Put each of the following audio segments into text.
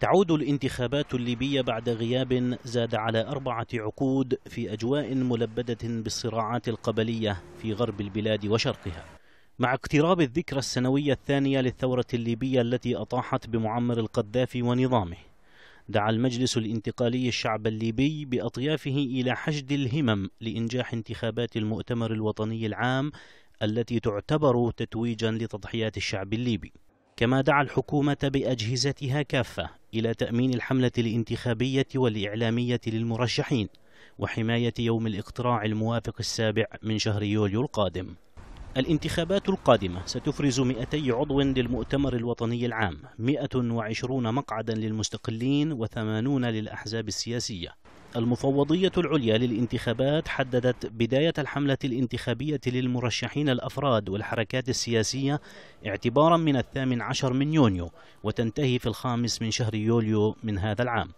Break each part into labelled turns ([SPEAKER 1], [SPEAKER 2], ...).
[SPEAKER 1] تعود الانتخابات الليبية بعد غياب زاد على أربعة عقود في أجواء ملبدة بالصراعات القبلية في غرب البلاد وشرقها مع اقتراب الذكرى السنوية الثانية للثورة الليبية التي أطاحت بمعمر القذافي ونظامه دعا المجلس الانتقالي الشعب الليبي بأطيافه إلى حشد الهمم لإنجاح انتخابات المؤتمر الوطني العام التي تعتبر تتويجا لتضحيات الشعب الليبي كما دعا الحكومة بأجهزتها كافة إلى تأمين الحملة الانتخابية والإعلامية للمرشحين وحماية يوم الاقتراع الموافق السابع من شهر يوليو القادم الانتخابات القادمة ستفرز 200 عضو للمؤتمر الوطني العام 120 مقعدا للمستقلين و80 للأحزاب السياسية المفوضية العليا للانتخابات حددت بداية الحملة الانتخابية للمرشحين الأفراد والحركات السياسية اعتبارا من الثامن عشر من يونيو وتنتهي في الخامس من شهر يوليو من هذا العام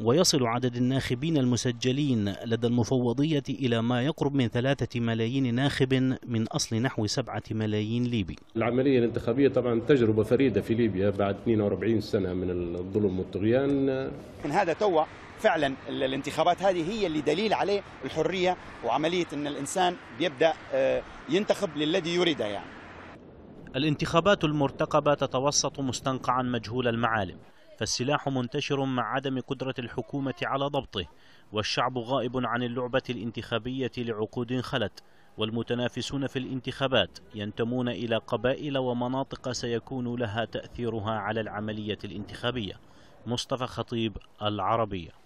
[SPEAKER 1] ويصل عدد الناخبين المسجلين لدى المفوضية إلى ما يقرب من ثلاثة ملايين ناخب من أصل نحو سبعة ملايين ليبي
[SPEAKER 2] العملية الانتخابية طبعا تجربة فريدة في ليبيا بعد 42 سنة من الظلم والطغيان هذا توا فعلا الانتخابات هذه هي اللي دليل عليه الحرية وعملية أن الإنسان بيبدأ آه، ينتخب للذي يريده يعني
[SPEAKER 1] الانتخابات المرتقبة تتوسط مستنقعا مجهول المعالم فالسلاح منتشر مع عدم قدرة الحكومة على ضبطه والشعب غائب عن اللعبة الانتخابية لعقود خلت والمتنافسون في الانتخابات ينتمون إلى قبائل ومناطق سيكون لها تأثيرها على العملية الانتخابية مصطفى خطيب العربية